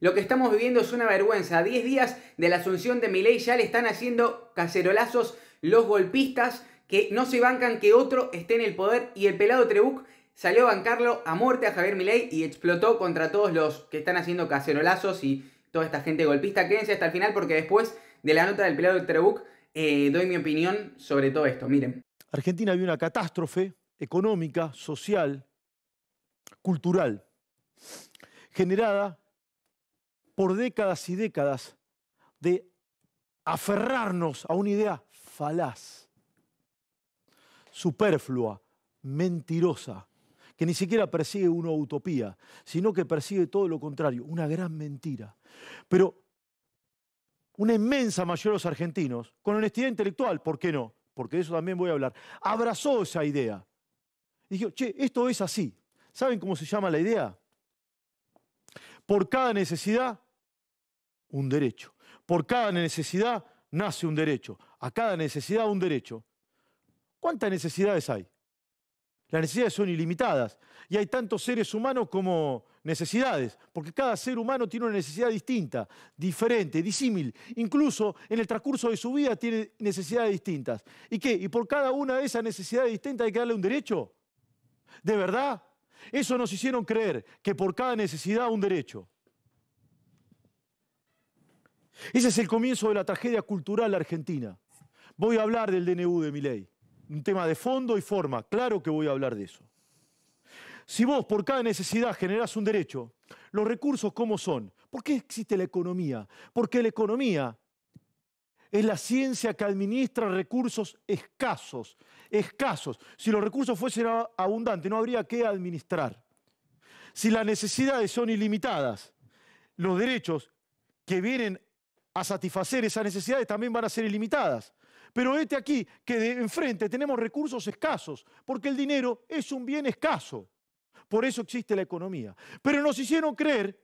Lo que estamos viviendo es una vergüenza. A 10 días de la asunción de Milei ya le están haciendo cacerolazos los golpistas que no se bancan que otro esté en el poder y el pelado Trebuc salió a bancarlo a muerte a Javier Milei y explotó contra todos los que están haciendo cacerolazos y toda esta gente golpista. Quédense hasta el final porque después de la nota del pelado Trebuc eh, doy mi opinión sobre todo esto. Miren. Argentina vive una catástrofe económica, social, cultural, generada por décadas y décadas de aferrarnos a una idea falaz, superflua, mentirosa, que ni siquiera persigue una utopía, sino que persigue todo lo contrario, una gran mentira. Pero una inmensa mayoría de los argentinos, con honestidad intelectual, ¿por qué no? Porque de eso también voy a hablar, abrazó esa idea. Y dijo, che, esto es así. ¿Saben cómo se llama la idea? Por cada necesidad un derecho. Por cada necesidad nace un derecho. A cada necesidad un derecho. ¿Cuántas necesidades hay? Las necesidades son ilimitadas y hay tantos seres humanos como necesidades, porque cada ser humano tiene una necesidad distinta, diferente, disímil. Incluso en el transcurso de su vida tiene necesidades distintas. ¿Y qué? ¿Y por cada una de esas necesidades distintas hay que darle un derecho? ¿De verdad? Eso nos hicieron creer que por cada necesidad un derecho. Ese es el comienzo de la tragedia cultural argentina. Voy a hablar del DNU de mi ley, Un tema de fondo y forma. Claro que voy a hablar de eso. Si vos por cada necesidad generás un derecho, los recursos cómo son. ¿Por qué existe la economía? Porque la economía es la ciencia que administra recursos escasos, escasos. Si los recursos fuesen abundantes, no habría que administrar. Si las necesidades son ilimitadas, los derechos que vienen a satisfacer esas necesidades también van a ser ilimitadas. Pero este aquí que de enfrente tenemos recursos escasos, porque el dinero es un bien escaso. Por eso existe la economía. Pero nos hicieron creer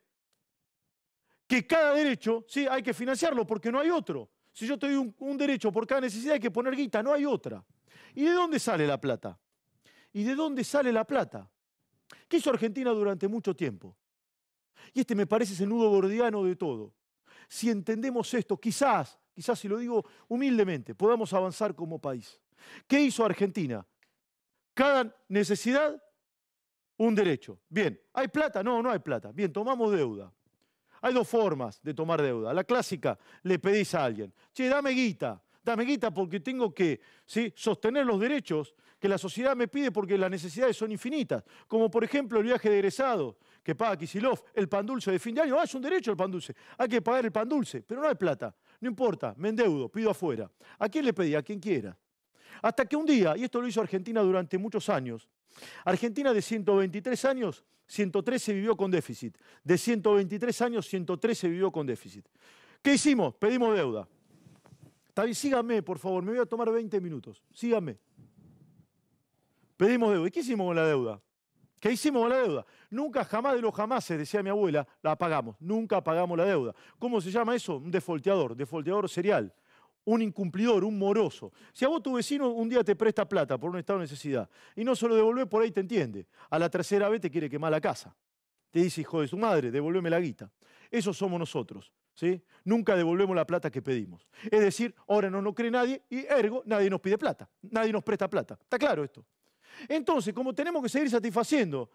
que cada derecho, sí, hay que financiarlo porque no hay otro. Si yo te doy un, un derecho por cada necesidad hay que poner guita, no hay otra. ¿Y de dónde sale la plata? ¿Y de dónde sale la plata? ¿Qué hizo Argentina durante mucho tiempo? Y este me parece ese nudo gordiano de todo si entendemos esto, quizás, quizás si lo digo humildemente, podamos avanzar como país. ¿Qué hizo Argentina? Cada necesidad, un derecho. Bien, ¿hay plata? No, no hay plata. Bien, tomamos deuda. Hay dos formas de tomar deuda. La clásica, le pedís a alguien, che, dame guita, dame guita porque tengo que ¿sí? sostener los derechos que la sociedad me pide porque las necesidades son infinitas, como por ejemplo el viaje de egresado que paga Kisilov, el pan dulce de fin de año, ah, es un derecho el pan dulce, hay que pagar el pan dulce, pero no hay plata, no importa, me endeudo, pido afuera. ¿A quién le pedí? A quien quiera. Hasta que un día, y esto lo hizo Argentina durante muchos años, Argentina de 123 años, 113 vivió con déficit, de 123 años, 113 vivió con déficit. ¿Qué hicimos? Pedimos deuda. Está bien, síganme, por favor, me voy a tomar 20 minutos, síganme. Pedimos deuda. ¿Y qué hicimos con la deuda? ¿Qué hicimos con la deuda? Nunca, jamás de lo jamás, se decía mi abuela, la pagamos. Nunca pagamos la deuda. ¿Cómo se llama eso? Un defolteador, defolteador serial. Un incumplidor, un moroso. Si a vos tu vecino un día te presta plata por un estado de necesidad y no se lo devolvés, por ahí te entiende. A la tercera vez te quiere quemar la casa. Te dice, hijo de su madre, devolveme la guita. Eso somos nosotros. ¿sí? Nunca devolvemos la plata que pedimos. Es decir, ahora no nos cree nadie y ergo nadie nos pide plata. Nadie nos presta plata. ¿Está claro esto? Entonces, como tenemos que seguir satisfaciendo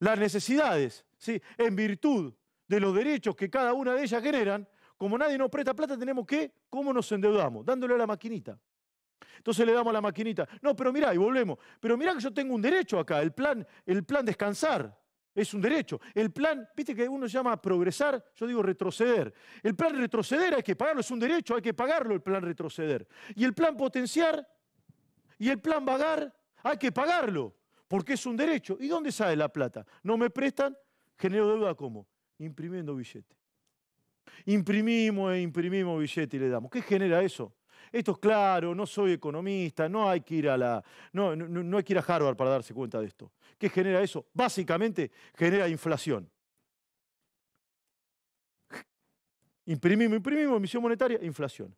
las necesidades, ¿sí? en virtud de los derechos que cada una de ellas generan, como nadie nos presta plata, tenemos que, ¿cómo nos endeudamos? Dándole a la maquinita. Entonces le damos a la maquinita. No, pero mirá, y volvemos. Pero mirá que yo tengo un derecho acá, el plan, el plan descansar. Es un derecho. El plan, viste que uno llama progresar, yo digo retroceder. El plan retroceder hay que pagarlo, es un derecho, hay que pagarlo el plan retroceder. Y el plan potenciar, y el plan vagar, hay que pagarlo, porque es un derecho. ¿Y dónde sale la plata? No me prestan, genero deuda ¿cómo? Imprimiendo billete. Imprimimos e imprimimos billete y le damos. ¿Qué genera eso? Esto es claro, no soy economista, no hay que ir a la. no hay que ir a Harvard para darse cuenta de esto. ¿Qué genera eso? Básicamente genera inflación. Imprimimos, imprimimos, emisión monetaria, inflación.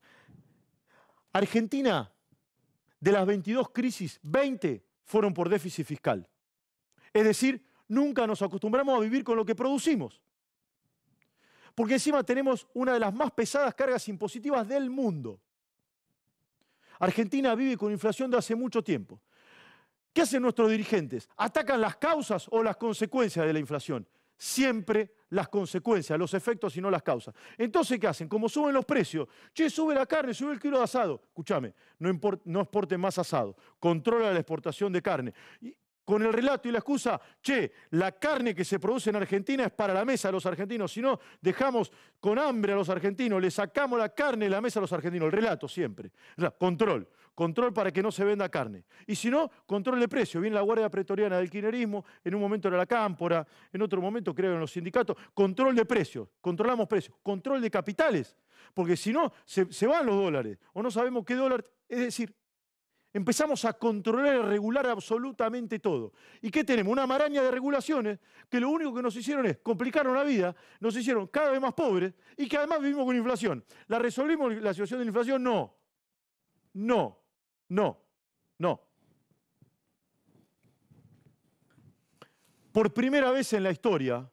Argentina de las 22 crisis, 20 fueron por déficit fiscal. Es decir, nunca nos acostumbramos a vivir con lo que producimos. Porque encima tenemos una de las más pesadas cargas impositivas del mundo. Argentina vive con inflación de hace mucho tiempo. ¿Qué hacen nuestros dirigentes? Atacan las causas o las consecuencias de la inflación. Siempre las consecuencias, los efectos y no las causas. Entonces, ¿qué hacen? Como suben los precios, che, sube la carne, sube el kilo de asado. Escuchame, no, no exporten más asado, controla la exportación de carne. Y con el relato y la excusa, che, la carne que se produce en Argentina es para la mesa de los argentinos, si no, dejamos con hambre a los argentinos, le sacamos la carne de la mesa a los argentinos, el relato siempre. Control, control para que no se venda carne. Y si no, control de precio. Viene la Guardia Pretoriana del Quinerismo, en un momento era la Cámpora, en otro momento creo en los sindicatos. Control de precios, controlamos precios, control de capitales, porque si no, se, van los dólares o no sabemos qué dólar. Es decir, empezamos a controlar y regular absolutamente todo. ¿Y qué tenemos? Una maraña de regulaciones que lo único que nos hicieron es complicar la vida, nos hicieron cada vez más pobres y que además vivimos con inflación. ¿La resolvimos la situación de la inflación? No. No. No, no. Por primera vez en la historia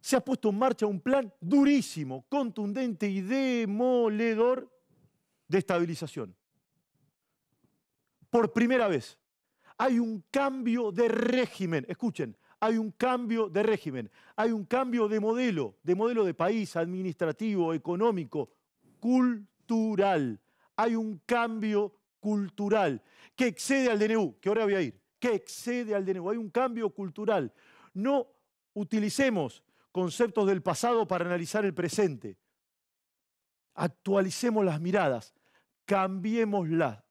se ha puesto en marcha un plan durísimo, contundente y demoledor de estabilización. Por primera vez hay un cambio de régimen. Escuchen, hay un cambio de régimen, hay un cambio de modelo, de modelo de país, administrativo, económico, cultural cultural. Hay un cambio cultural que excede al DNU, que ahora voy a ir, que excede al DNU. Hay un cambio cultural. No utilicemos conceptos del pasado para analizar el presente. Actualicemos las miradas, cambiémoslas.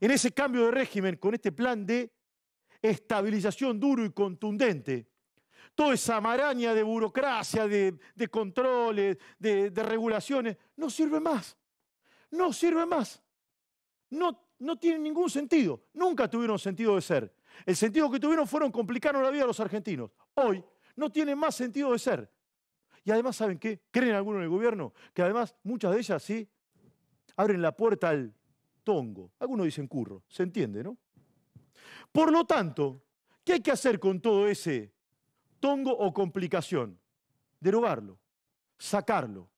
En ese cambio de régimen, con este plan de estabilización duro y contundente, toda esa maraña de burocracia, de, controles, de, regulaciones, no sirve más. No sirve más. No, no tiene ningún sentido. Nunca tuvieron sentido de ser. El sentido que tuvieron fueron complicar la vida a los argentinos. Hoy no tiene más sentido de ser. Y además, ¿saben qué? Creen algunos en el gobierno que además muchas de ellas sí abren la puerta al tongo. Algunos dicen curro, se entiende, ¿no? Por lo tanto, ¿qué hay que hacer con todo ese tongo o complicación. Derogarlo, sacarlo.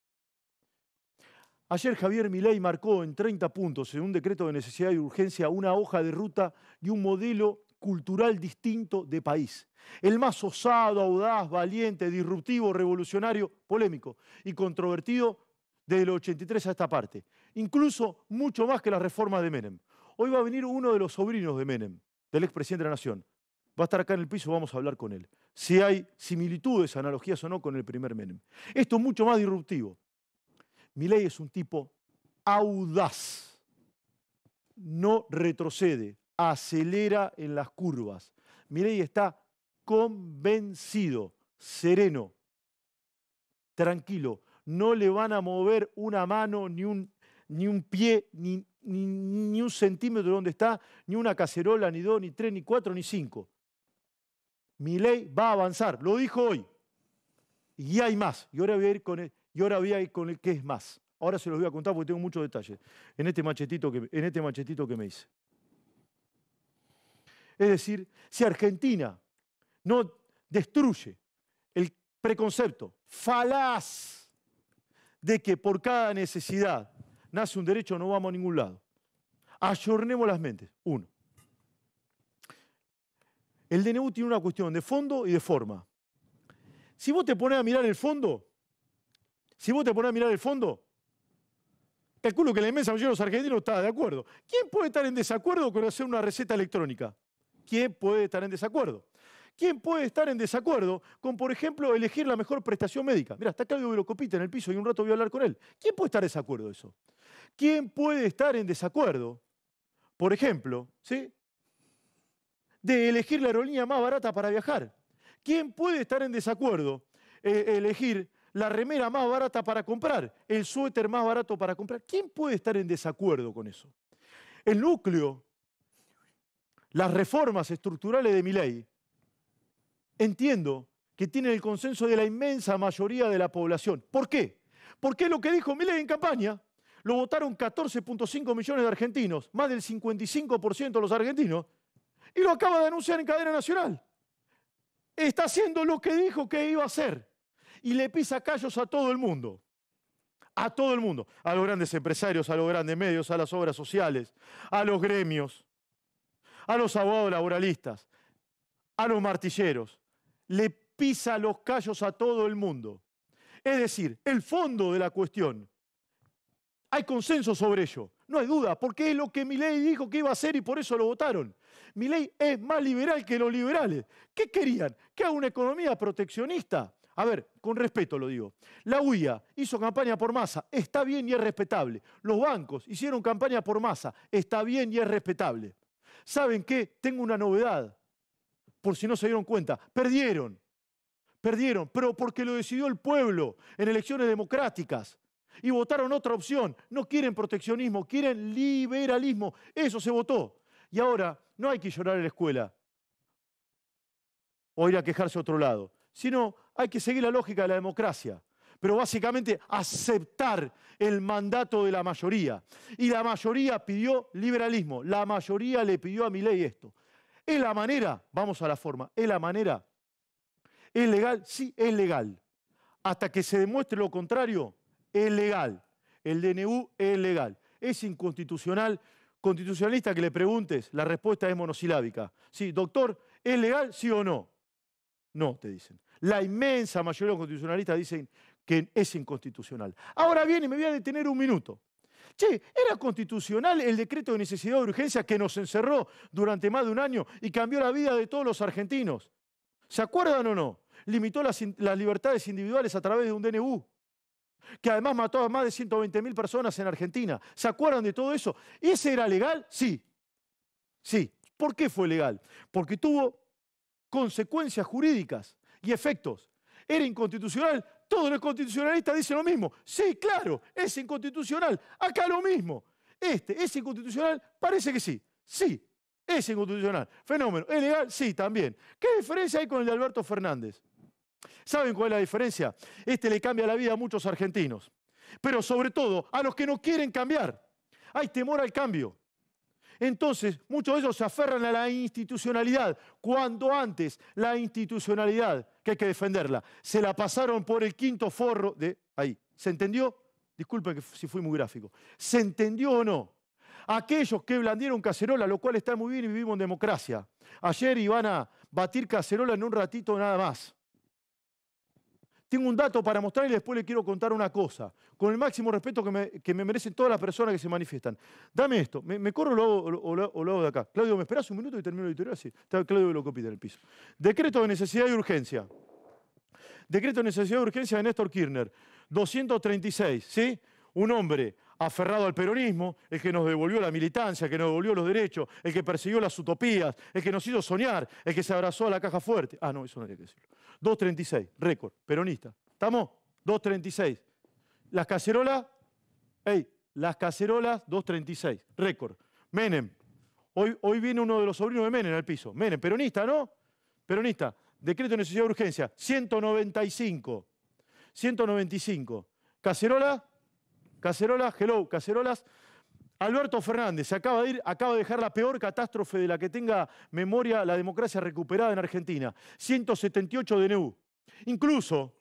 Ayer Javier Milei marcó en 30 puntos en un decreto de necesidad y urgencia una hoja de ruta y un modelo cultural distinto de país. El más osado, audaz, valiente, disruptivo, revolucionario, polémico y controvertido desde el 83 a esta parte. Incluso mucho más que la reforma de Menem. Hoy va a venir uno de los sobrinos de Menem, del expresidente de la Nación, va a estar acá en el piso, vamos a hablar con él. Si hay similitudes, analogías o no con el primer Menem. Esto es mucho más disruptivo. Milei es un tipo audaz, no retrocede, acelera en las curvas. Milei está convencido, sereno, tranquilo. No le van a mover una mano, ni un, ni un pie, ni, ni, un centímetro de donde está, ni una cacerola, ni dos, ni tres, ni cuatro, ni cinco. Mi ley va a avanzar, lo dijo hoy. Y hay más. Y ahora voy a ir con el, y ahora voy con el que es más. Ahora se los voy a contar porque tengo muchos detalles en este machetito que, en este machetito que me hice. Es decir, si Argentina no destruye el preconcepto falaz de que por cada necesidad nace un derecho, no vamos a ningún lado. Ayornemos las mentes. Uno el DNU tiene una cuestión de fondo y de forma. Si vos te pones a mirar el fondo, si vos te pones a mirar el fondo, calculo que la inmensa mayoría de los argentinos está de acuerdo. ¿Quién puede estar en desacuerdo con hacer una receta electrónica? ¿Quién puede estar en desacuerdo? ¿Quién puede estar en desacuerdo con, por ejemplo, elegir la mejor prestación médica? Mira, está Claudio Velocopita en el piso y un rato voy a hablar con él. ¿Quién puede estar en desacuerdo de eso? ¿Quién puede estar en desacuerdo, por ejemplo, ¿sí? de elegir la aerolínea más barata para viajar. ¿Quién puede estar en desacuerdo? Eh, elegir la remera más barata para comprar, el suéter más barato para comprar. ¿Quién puede estar en desacuerdo con eso? El núcleo, las reformas estructurales de mi ley, entiendo que tienen el consenso de la inmensa mayoría de la población. ¿Por qué? Porque lo que dijo ley en campaña lo votaron 14.5 millones de argentinos, más del 55% de los argentinos, y lo acaba de anunciar en cadena nacional. Está haciendo lo que dijo que iba a hacer. Y le pisa callos a todo el mundo. A todo el mundo. A los grandes empresarios, a los grandes medios, a las obras sociales, a los gremios, a los abogados laboralistas, a los martilleros. Le pisa los callos a todo el mundo. Es decir, el fondo de la cuestión. Hay consenso sobre ello. No hay duda, porque es lo que mi ley dijo que iba a hacer y por eso lo votaron. Mi ley es más liberal que los liberales. ¿Qué querían? Que haga una economía proteccionista. A ver, con respeto lo digo. La UIA hizo campaña por masa, está bien y es respetable. Los bancos hicieron campaña por masa, está bien y es respetable. ¿Saben qué? Tengo una novedad. Por si no se dieron cuenta, perdieron. Perdieron, pero porque lo decidió el pueblo en elecciones democráticas y votaron otra opción. No quieren proteccionismo, quieren liberalismo. Eso se votó. Y ahora no hay que llorar en la escuela o ir a quejarse a otro lado, sino hay que seguir la lógica de la democracia pero básicamente aceptar el mandato de la mayoría. Y la mayoría pidió liberalismo, la mayoría le pidió a mi ley esto. ¿Es la manera? Vamos a la forma. ¿Es la manera? ¿Es legal? Sí, es legal. Hasta que se demuestre lo contrario, es legal. El DNU es legal. Es inconstitucional. Constitucionalista que le preguntes, la respuesta es monosilábica. Sí, doctor, ¿es legal sí o no? No, te dicen. La inmensa mayoría de los constitucionalistas dicen que es inconstitucional. Ahora bien, y me voy a detener un minuto. Che, ¿era constitucional el decreto de necesidad de urgencia que nos encerró durante más de un año y cambió la vida de todos los argentinos? ¿Se acuerdan o no? Limitó las, libertades individuales a través de un DNU que además mató a más de 120 mil personas en Argentina. ¿Se acuerdan de todo eso? ¿Ese era legal? Sí. Sí. ¿Por qué fue legal? Porque tuvo consecuencias jurídicas y efectos. Era inconstitucional. Todos los constitucionalistas dicen lo mismo. Sí, claro, es inconstitucional. Acá lo mismo. Este, ¿es inconstitucional? Parece que sí. Sí, es inconstitucional. Fenómeno. ¿Es legal? Sí, también. ¿Qué diferencia hay con el de Alberto Fernández? ¿Saben cuál es la diferencia? Este le cambia la vida a muchos argentinos, pero sobre todo a los que no quieren cambiar. Hay temor al cambio. Entonces, muchos de ellos se aferran a la institucionalidad, cuando antes la institucionalidad, que hay que defenderla, se la pasaron por el quinto forro de ahí. ¿Se entendió? Disculpen que si fui muy gráfico. ¿Se entendió o no? Aquellos que blandieron cacerola, lo cual está muy bien y vivimos en democracia. Ayer iban a batir cacerola en un ratito nada más. Tengo un dato para mostrar y después le quiero contar una cosa, con el máximo respeto que me, que me merecen todas las personas que se manifiestan. Dame esto, me, corro lo o lo, hago de acá. Claudio, ¿me esperás un minuto y termino el editorial? Sí, está Claudio lo en el piso. Decreto de necesidad y urgencia. Decreto de necesidad y urgencia de Néstor Kirchner, 236, ¿sí? Un hombre aferrado al peronismo, el que nos devolvió la militancia, el que nos devolvió los derechos, el que persiguió las utopías, el que nos hizo soñar, el que se abrazó a la caja fuerte. Ah, no, eso no había que decirlo. 2.36, récord, peronista. ¿Estamos? 2.36. Las cacerolas, hey, las cacerolas, 2.36, récord. Menem, hoy, hoy viene uno de los sobrinos de Menem al piso. Menem, peronista, ¿no? Peronista, decreto de necesidad de urgencia, 195. 195. Cacerola, cacerolas, hello, cacerolas, Alberto Fernández acaba de dejar la peor catástrofe de la que tenga memoria la democracia recuperada en Argentina. 178 DNU. Incluso,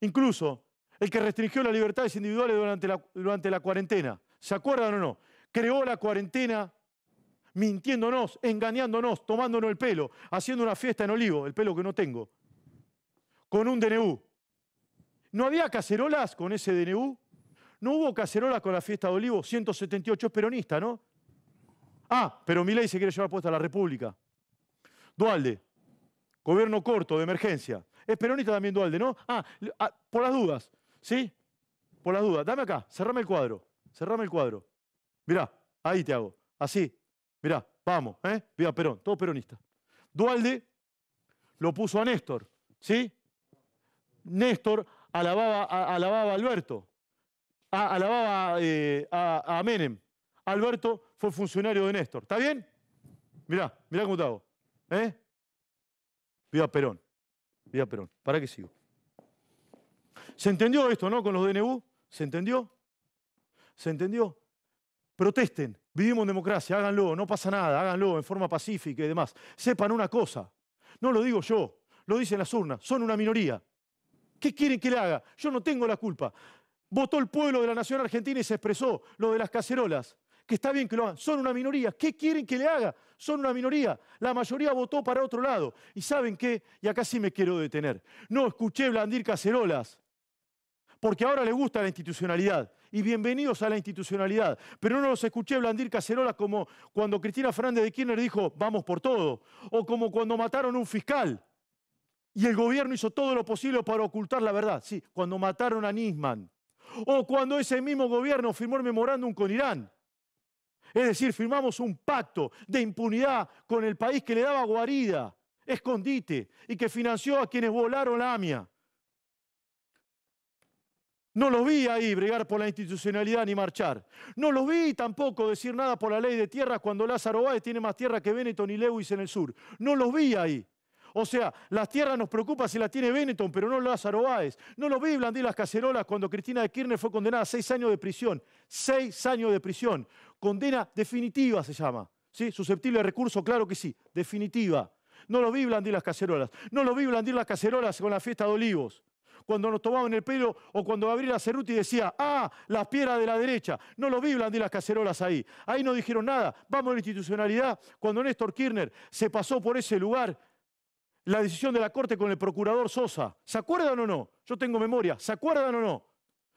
incluso, el que restringió las libertades individuales durante la, durante la cuarentena. ¿Se acuerdan o no? Creó la cuarentena mintiéndonos, engañándonos, tomándonos el pelo, haciendo una fiesta en olivo, el pelo que no tengo, con un DNU. ¿No había cacerolas con ese DNU? No hubo cacerola con la fiesta de olivo? 178 es peronista, ¿no? Ah, pero Milei se quiere llevar puesta a la República. Dualde, gobierno corto, de emergencia. Es peronista también Dualde, ¿no? Ah, ah, por las dudas, ¿sí? Por las dudas. Dame acá, cerrame el cuadro, cerrame el cuadro. Mirá, ahí te hago, así. Mirá, vamos, ¿eh? Viva Perón, todo peronista. Dualde lo puso a Néstor, ¿sí? Néstor alababa, alababa a Alberto alababa eh, a, Menem. Alberto fue funcionario de Néstor. ¿Está bien? Mirá, mirá cómo te hago. ¿Eh? Viva Perón. Viva Perón. ¿Para qué sigo? ¿Se entendió esto, no? Con los DNU. ¿Se entendió? ¿Se entendió? Protesten. Vivimos en democracia. Háganlo. No pasa nada. Háganlo en forma pacífica y demás. Sepan una cosa. No lo digo yo. Lo dicen las urnas. Son una minoría. ¿Qué quieren que le haga? Yo no tengo la culpa votó el pueblo de la nación argentina y se expresó lo de las cacerolas. Que está bien que lo hagan, son una minoría. ¿Qué quieren que le haga? Son una minoría. La mayoría votó para otro lado. ¿Y saben qué? Y acá sí me quiero detener. No escuché blandir cacerolas, porque ahora le gusta la institucionalidad. Y bienvenidos a la institucionalidad. Pero no los escuché blandir cacerolas como cuando Cristina Fernández de Kirchner dijo, vamos por todo. O como cuando mataron a un fiscal. Y el gobierno hizo todo lo posible para ocultar la verdad. Sí, cuando mataron a Nisman o cuando ese mismo gobierno firmó el memorándum con Irán. Es decir, firmamos un pacto de impunidad con el país que le daba guarida, escondite, y que financió a quienes volaron la AMIA. No los vi ahí bregar por la institucionalidad ni marchar. No los vi tampoco decir nada por la ley de tierras cuando Lázaro Báez tiene más tierra que Benetton y Lewis en el sur. No los vi ahí. O sea, las tierras nos preocupa si la tiene Benetton, pero no Lázaro Báez. No lo vi blandir las cacerolas cuando Cristina de Kirchner fue condenada a seis años de prisión. Seis años de prisión. Condena definitiva se llama. ¿Sí? ¿Susceptible de recurso? Claro que sí. Definitiva. No lo vi blandir las cacerolas. No lo vi blandir las cacerolas con la fiesta de Olivos. Cuando nos tomaban el pelo o cuando Gabriela Cerruti decía, ah, las piedras de la derecha. No lo vi blandir las cacerolas ahí. Ahí no dijeron nada. Vamos a la institucionalidad. Cuando Néstor Kirchner se pasó por ese lugar la decisión de la Corte con el procurador Sosa. ¿Se acuerdan o no? Yo tengo memoria. ¿Se acuerdan o no?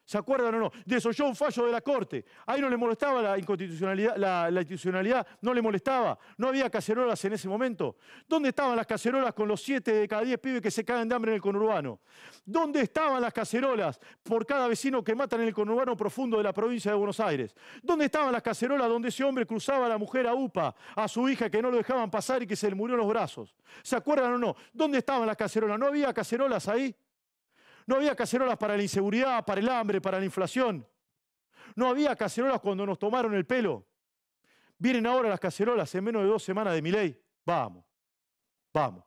¿Se acuerdan o no? Desoyó un fallo de la Corte. Ahí no le molestaba la inconstitucionalidad, la, institucionalidad, no le molestaba. No había cacerolas en ese momento. ¿Dónde estaban las cacerolas con los 7 de cada 10 pibes que se caen de hambre en el conurbano? ¿Dónde estaban las cacerolas por cada vecino que matan en el conurbano profundo de la provincia de Buenos Aires? ¿Dónde estaban las cacerolas donde ese hombre cruzaba a la mujer a UPA, a su hija que no lo dejaban pasar y que se le murió en los brazos? ¿Se acuerdan o no? ¿Dónde estaban las cacerolas? ¿No había cacerolas ahí? No había cacerolas para la inseguridad, para el hambre, para la inflación. No había cacerolas cuando nos tomaron el pelo. Vienen ahora las cacerolas en menos de dos semanas de mi ley. Vamos, vamos.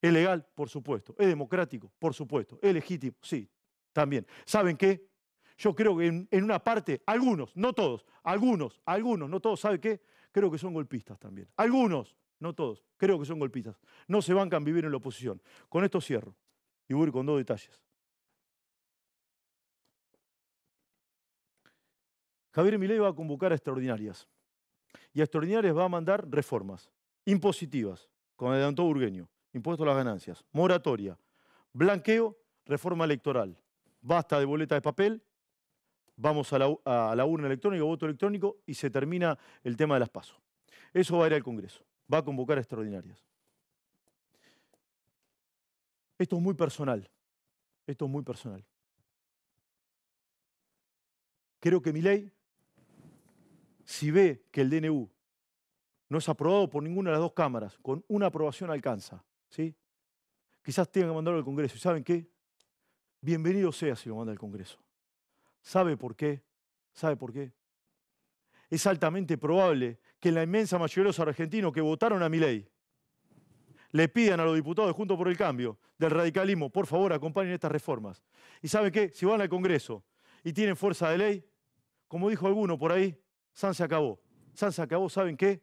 ¿Es legal? Por supuesto. ¿Es democrático? Por supuesto. ¿Es legítimo? Sí, también. ¿Saben qué? Yo creo que en, una parte, algunos, no todos, algunos, algunos, no todos, ¿saben qué? Creo que son golpistas también. Algunos, no todos, creo que son golpistas. No se bancan vivir en la oposición. Con esto cierro. Y voy con dos detalles. Javier Milei va a convocar a extraordinarias. Y a extraordinarias va a mandar reformas impositivas, como adelantó Burgueño, impuesto a las ganancias, moratoria, blanqueo, reforma electoral. Basta de boleta de papel, vamos a la, urna electrónica, voto electrónico y se termina el tema de las pasos. Eso va a ir al Congreso, va a convocar a extraordinarias. Esto es muy personal. Esto es muy personal. Creo que mi ley, si ve que el DNU no es aprobado por ninguna de las dos cámaras, con una aprobación alcanza, ¿sí? Quizás tengan que mandarlo al Congreso. ¿Y saben qué? Bienvenido sea si lo manda el Congreso. ¿Sabe por qué? ¿Sabe por qué? Es altamente probable que la inmensa mayoría de los argentinos que votaron a mi ley le pidan a los diputados Junto por el Cambio, del radicalismo, por favor, acompañen estas reformas. Y saben qué, si van al Congreso y tienen fuerza de ley, como dijo alguno por ahí, San se acabó. San se acabó, ¿saben qué?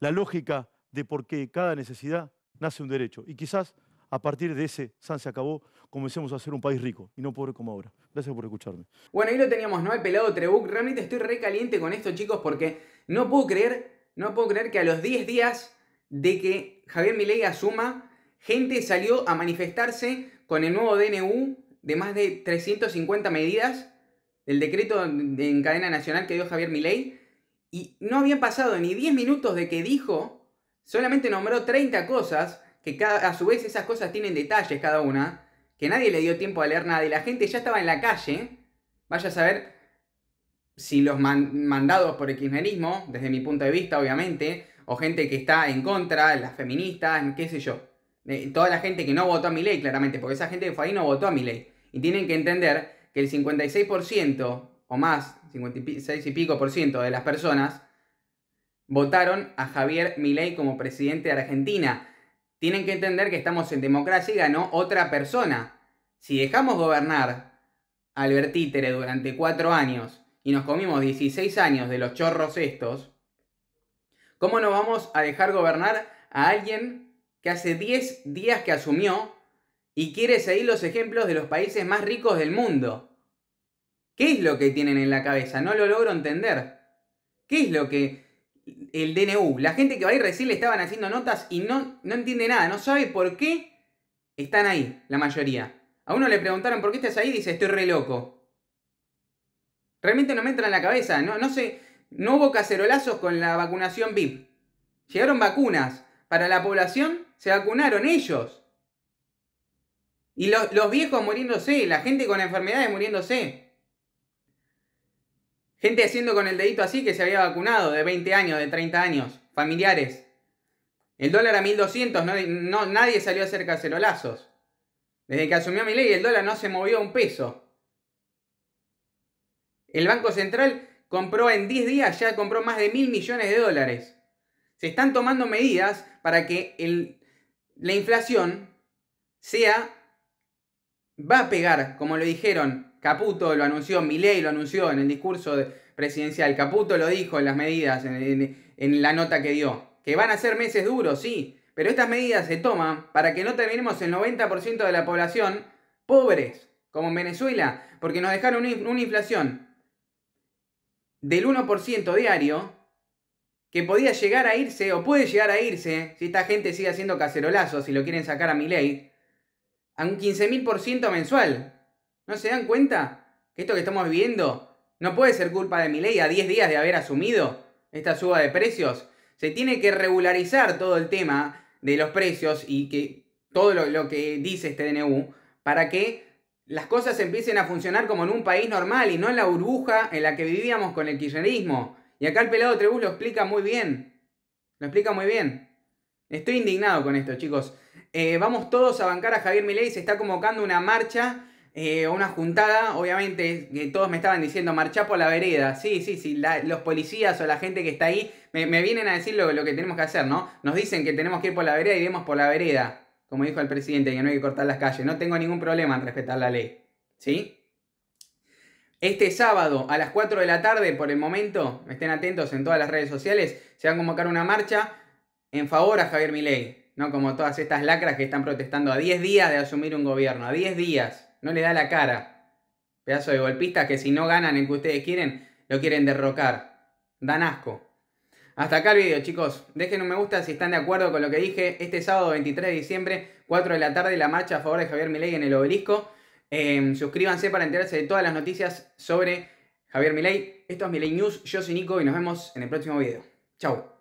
La lógica de por qué cada necesidad nace un derecho. Y quizás a partir de ese San se acabó, comencemos a ser un país rico y no pobre como ahora. Gracias por escucharme. Bueno, ahí lo teníamos, ¿no? El pelado Trebuc. Realmente estoy re caliente con esto, chicos, porque no puedo creer, no puedo creer que a los 10 días de que Javier Milei asuma, gente salió a manifestarse con el nuevo DNU de más de 350 medidas, el decreto en cadena nacional que dio Javier Milei, y no habían pasado ni 10 minutos de que dijo, solamente nombró 30 cosas, que cada, a su vez esas cosas tienen detalles cada una, que nadie le dio tiempo a leer nada y la gente ya estaba en la calle, vaya a saber si los mandados por el kirchnerismo, desde mi punto de vista obviamente, o gente que está en contra, las feministas, qué sé yo. Eh, toda la gente que no votó a mi claramente, porque esa gente que fue ahí no votó a mi Y tienen que entender que el 56% o más, 56 y pico por ciento de las personas votaron a Javier Milei como presidente de Argentina. Tienen que entender que estamos en democracia y ganó otra persona. Si dejamos gobernar a Albert Títere durante cuatro años y nos comimos 16 años de los chorros estos, ¿Cómo nos vamos a dejar gobernar a alguien que hace 10 días que asumió y quiere seguir los ejemplos de los países más ricos del mundo? ¿Qué es lo que tienen en la cabeza? No lo logro entender. ¿Qué es lo que el DNU? La gente que va a ir recién le estaban haciendo notas y no, no entiende nada, no sabe por qué están ahí, la mayoría. A uno le preguntaron por qué estás ahí y dice, estoy re loco. Realmente no me entra en la cabeza, no, no sé. No hubo cacerolazos con la vacunación VIP. Llegaron vacunas. Para la población se vacunaron ellos. Y los, viejos muriéndose, la gente con enfermedades muriéndose. Gente haciendo con el dedito así que se había vacunado, de 20 años, de 30 años, familiares. El dólar a 1200, no, nadie salió a hacer cacerolazos. Desde que asumió mi ley, el dólar no se movió un peso. El Banco Central compró en 10 días, ya compró más de mil millones de dólares. Se están tomando medidas para que la inflación sea, va a pegar, como lo dijeron, Caputo lo anunció, Milei lo anunció en el discurso presidencial, Caputo lo dijo en las medidas, en, la nota que dio, que van a ser meses duros, sí, pero estas medidas se toman para que no terminemos el 90% de la población pobres, como en Venezuela, porque nos dejaron una inflación del 1% diario que podía llegar a irse o puede llegar a irse, si esta gente sigue haciendo cacerolazos y lo quieren sacar a mi ley, a un 15.000% mensual. ¿No se dan cuenta que esto que estamos viviendo no puede ser culpa de mi ley a 10 días de haber asumido esta suba de precios? Se tiene que regularizar todo el tema de los precios y que todo lo, lo que dice este DNU para que las cosas empiecen a funcionar como en un país normal y no en la burbuja en la que vivíamos con el kirchnerismo. Y acá el pelado Trebus lo explica muy bien. Lo explica muy bien. Estoy indignado con esto, chicos. Eh, vamos todos a bancar a Javier Milei. Se está convocando una marcha, o eh, una juntada. Obviamente, que eh, todos me estaban diciendo, marchá por la vereda. Sí, sí, sí. los policías o la gente que está ahí me, vienen a decir lo, lo, que tenemos que hacer, ¿no? Nos dicen que tenemos que ir por la vereda y iremos por la vereda como dijo el presidente, que no hay que cortar las calles. No tengo ningún problema en respetar la ley. ¿Sí? Este sábado a las 4 de la tarde, por el momento, estén atentos en todas las redes sociales, se va a convocar una marcha en favor a Javier Milei. No como todas estas lacras que están protestando a 10 días de asumir un gobierno. A 10 días. No le da la cara. Pedazo de golpista que si no ganan en que ustedes quieren, lo quieren derrocar. Dan asco. Hasta acá el video, chicos. Dejen un me gusta si están de acuerdo con lo que dije. Este sábado 23 de diciembre, 4 de la tarde, la marcha a favor de Javier Milei en el obelisco. Em, suscríbanse para enterarse de todas las noticias sobre Javier Milei. Esto es Milei News, yo soy Nico y nos vemos en el próximo video. Chau.